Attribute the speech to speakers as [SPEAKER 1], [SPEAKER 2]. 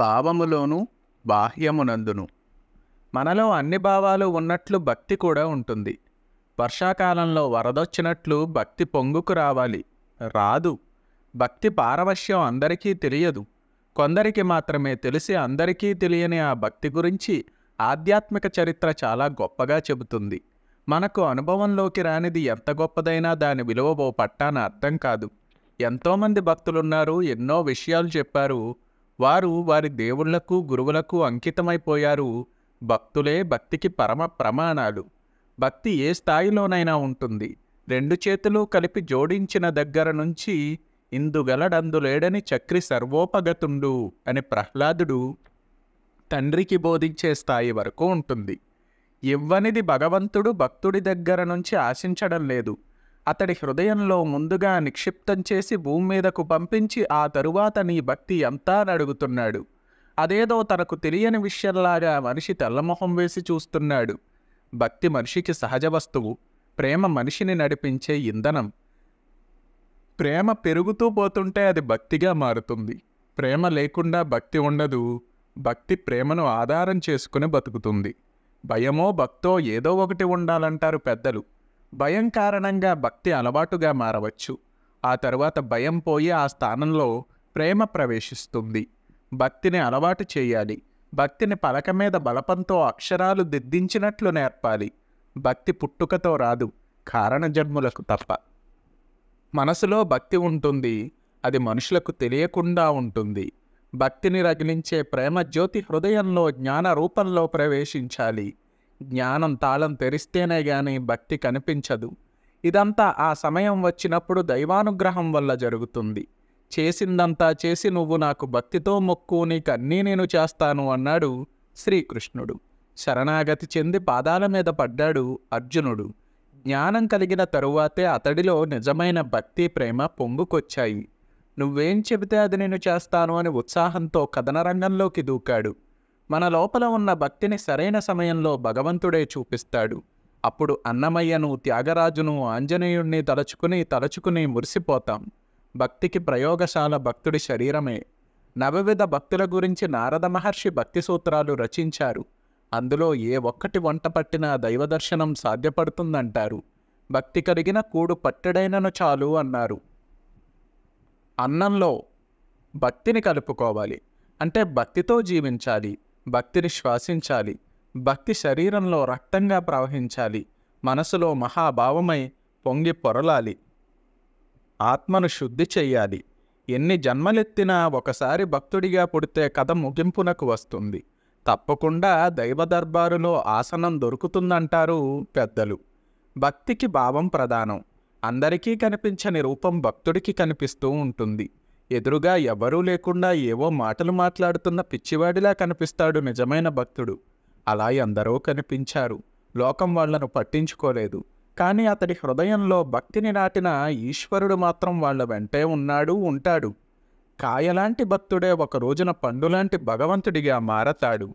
[SPEAKER 1] భావములోనూ బాహ్యమునందును మనలో అన్ని భావాలు ఉన్నట్లు భక్తి కూడా ఉంటుంది వర్షాకాలంలో వరదొచ్చినట్లు భక్తి పొంగుకు రావాలి రాదు భక్తి పారవశ్యం అందరికీ తెలియదు కొందరికి మాత్రమే తెలిసి అందరికీ తెలియని ఆ భక్తి గురించి ఆధ్యాత్మిక చరిత్ర చాలా గొప్పగా చెబుతుంది మనకు అనుభవంలోకి రానిది ఎంత గొప్పదైనా దాని విలువ ఓ పట్టాన అర్థం కాదు ఎంతోమంది భక్తులున్నారు ఎన్నో విషయాలు చెప్పారు వారు వారి దేవుళ్లకు గురువులకు అంకితమైపోయారు భక్తులే భక్తికి పరమ ప్రమాణాలు భక్తి ఏ స్థాయిలోనైనా ఉంటుంది రెండు చేతులు కలిపి జోడించిన దగ్గర నుంచి ఇందుగలడందులేడని చక్రి సర్వోపగతుండు అని ప్రహ్లాదుడు తండ్రికి బోధించే స్థాయి వరకు ఉంటుంది ఇవ్వనిది భగవంతుడు భక్తుడి దగ్గర నుంచి ఆశించడం లేదు అతడి హృదయంలో ముందుగా నిక్షిప్తం చేసి భూమి మీదకు పంపించి ఆ తరువాత నీ భక్తి అంతా అడుగుతున్నాడు అదేదో తనకు తెలియని విషయంలాగా మనిషి తెల్లమొహం వేసి చూస్తున్నాడు భక్తి మనిషికి సహజ వస్తువు ప్రేమ మనిషిని నడిపించే ఇంధనం ప్రేమ పెరుగుతూ పోతుంటే అది భక్తిగా మారుతుంది ప్రేమ లేకుండా భక్తి ఉండదు భక్తి ప్రేమను ఆధారం చేసుకుని బతుకుతుంది భయమో భక్తో ఏదో ఒకటి ఉండాలంటారు పెద్దలు భయం కారణంగా భక్తి అలవాటుగా మారవచ్చు ఆ తరువాత భయం పోయి ఆ స్థానంలో ప్రేమ ప్రవేశిస్తుంది భక్తిని అలవాటు చేయాలి భక్తిని పలక మీద బలపంతో అక్షరాలు దిద్దించినట్లు నేర్పాలి భక్తి పుట్టుకతో రాదు కారణ జన్ములకు తప్ప మనసులో భక్తి ఉంటుంది అది మనుషులకు తెలియకుండా ఉంటుంది భక్తిని రగిలించే ప్రేమ జ్యోతి హృదయంలో జ్ఞాన రూపంలో ప్రవేశించాలి జ్ఞానం తాళం తెరిస్తేనే గాని భక్తి కనిపించదు ఇదంతా ఆ సమయం వచ్చినప్పుడు దైవానుగ్రహం వల్ల జరుగుతుంది చేసిందంతా చేసి నువ్వు నాకు భక్తితో మొక్కు నీకన్నీ నేను చేస్తాను అన్నాడు శ్రీకృష్ణుడు శరణాగతి చెంది పాదాల మీద పడ్డాడు అర్జునుడు జ్ఞానం కలిగిన తరువాతే అతడిలో నిజమైన భక్తి ప్రేమ పొంగుకొచ్చాయి నువ్వేం చెబితే అది నేను చేస్తాను అని ఉత్సాహంతో కథన రంగంలోకి దూకాడు మన లోపల ఉన్న భక్తిని సరైన సమయంలో భగవంతుడే చూపిస్తాడు అప్పుడు అన్నమయ్యను త్యాగరాజును ఆంజనేయుణ్ణి తలచుకుని తలచుకుని మురిసిపోతాం భక్తికి ప్రయోగశాల భక్తుడి శరీరమే నవవిధ భక్తుల గురించి నారద మహర్షి భక్తి సూత్రాలు రచించారు అందులో ఏ ఒక్కటి వంట పట్టినా దైవదర్శనం సాధ్యపడుతుందంటారు భక్తి కలిగిన కూడు పట్టెడైనను చాలు అన్నారు అన్నంలో భక్తిని కలుపుకోవాలి అంటే భక్తితో జీవించాలి భక్తిని శ్వాసించాలి భక్తి శరీరంలో రక్తంగా ప్రవహించాలి మనసులో మహాభావమై పొంగి పొరలాలి ఆత్మను శుద్ధి చెయ్యాలి ఎన్ని జన్మలెత్తినా ఒకసారి భక్తుడిగా పుడితే కథ ముగింపునకు వస్తుంది తప్పకుండా దైవ దర్బారులో ఆసనం దొరుకుతుందంటారు పెద్దలు భక్తికి భావం ప్రధానం అందరికీ కనిపించని రూపం భక్తుడికి కనిపిస్తూ ఉంటుంది ఎదురుగా ఎవరూ లేకుండా ఏవో మాటలు మాట్లాడుతున్న పిచ్చివాడిలా కనిపిస్తాడు నిజమైన భక్తుడు అలా ఎందరో కనిపించారు లోకం వాళ్లను పట్టించుకోలేదు కానీ అతడి హృదయంలో భక్తిని నాటిన ఈశ్వరుడు మాత్రం వాళ్ల వెంటే ఉన్నాడు ఉంటాడు కాయలాంటి భక్తుడే ఒక రోజున పండులాంటి భగవంతుడిగా మారతాడు